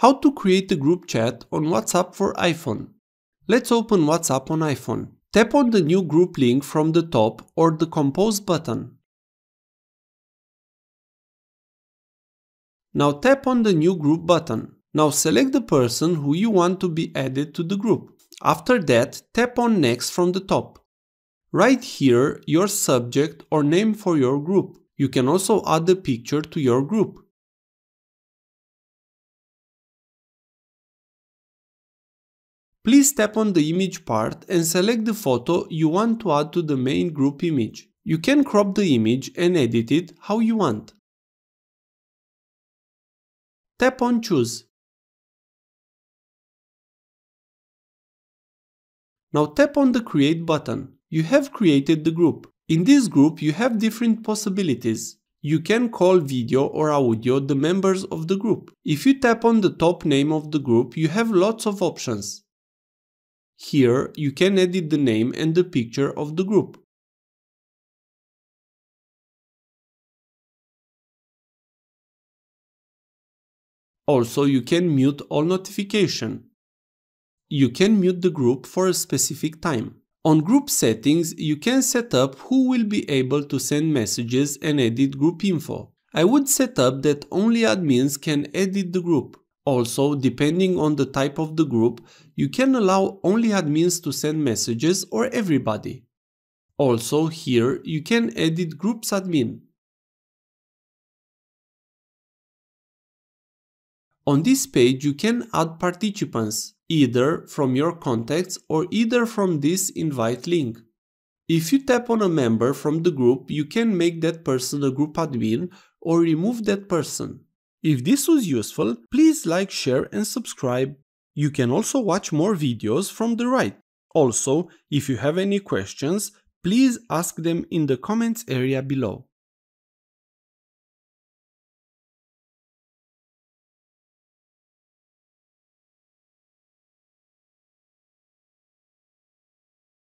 How to create a group chat on WhatsApp for iPhone. Let's open WhatsApp on iPhone. Tap on the new group link from the top or the compose button. Now tap on the new group button. Now select the person who you want to be added to the group. After that, tap on next from the top. Write here your subject or name for your group. You can also add a picture to your group. Please tap on the image part and select the photo you want to add to the main group image. You can crop the image and edit it how you want. Tap on Choose. Now tap on the Create button. You have created the group. In this group you have different possibilities. You can call video or audio the members of the group. If you tap on the top name of the group you have lots of options. Here you can edit the name and the picture of the group. Also you can mute all notification. You can mute the group for a specific time. On group settings you can set up who will be able to send messages and edit group info. I would set up that only admins can edit the group. Also, depending on the type of the group, you can allow only admins to send messages or everybody. Also here, you can edit groups admin. On this page, you can add participants, either from your contacts or either from this invite link. If you tap on a member from the group, you can make that person a group admin or remove that person. If this was useful, please like, share and subscribe. You can also watch more videos from the right. Also, if you have any questions, please ask them in the comments area below.